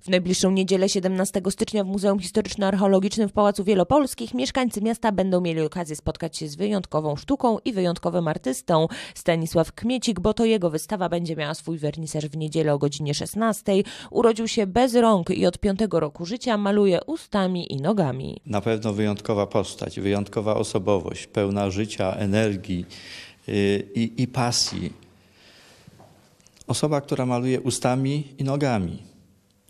W najbliższą niedzielę 17 stycznia w Muzeum Historyczno-Archeologicznym w Pałacu Wielopolskich mieszkańcy miasta będą mieli okazję spotkać się z wyjątkową sztuką i wyjątkowym artystą Stanisław Kmiecik, bo to jego wystawa będzie miała swój wernisaż w niedzielę o godzinie 16. Urodził się bez rąk i od 5 roku życia maluje ustami i nogami. Na pewno wyjątkowa postać, wyjątkowa osobowość, pełna życia, energii y, i, i pasji. Osoba, która maluje ustami i nogami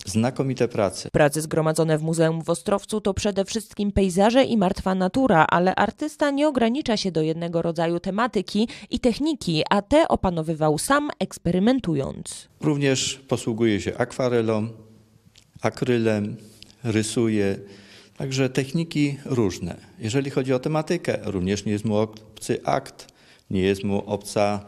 Znakomite prace. Prace zgromadzone w Muzeum w Ostrowcu to przede wszystkim pejzaże i martwa natura, ale artysta nie ogranicza się do jednego rodzaju tematyki i techniki, a te opanowywał sam eksperymentując. Również posługuje się akwarelą, akrylem, rysuje, także techniki różne. Jeżeli chodzi o tematykę, również nie jest mu obcy akt, nie jest mu obca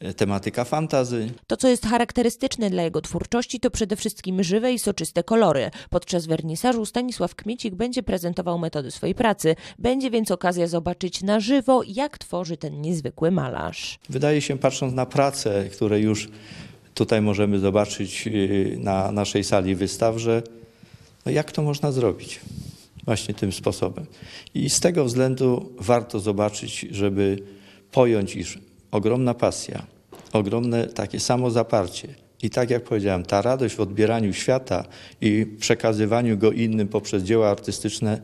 E, tematyka fantazy. To, co jest charakterystyczne dla jego twórczości, to przede wszystkim żywe i soczyste kolory. Podczas wernisażu Stanisław Kmiecik będzie prezentował metody swojej pracy. Będzie więc okazja zobaczyć na żywo, jak tworzy ten niezwykły malarz. Wydaje się, patrząc na prace, które już tutaj możemy zobaczyć y, na naszej sali wystaw, że no jak to można zrobić? Właśnie tym sposobem. I z tego względu warto zobaczyć, żeby pojąć, iż ogromna pasja, ogromne takie samo zaparcie. I tak jak powiedziałem, ta radość w odbieraniu świata i przekazywaniu go innym poprzez dzieła artystyczne,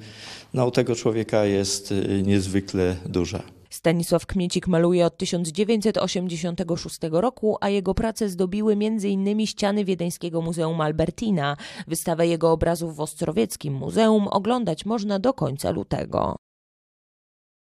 no, u tego człowieka jest y, niezwykle duża. Stanisław Kmiecik maluje od 1986 roku, a jego prace zdobiły m.in. ściany Wiedeńskiego Muzeum Albertina. Wystawę jego obrazów w Ostrowieckim Muzeum oglądać można do końca lutego.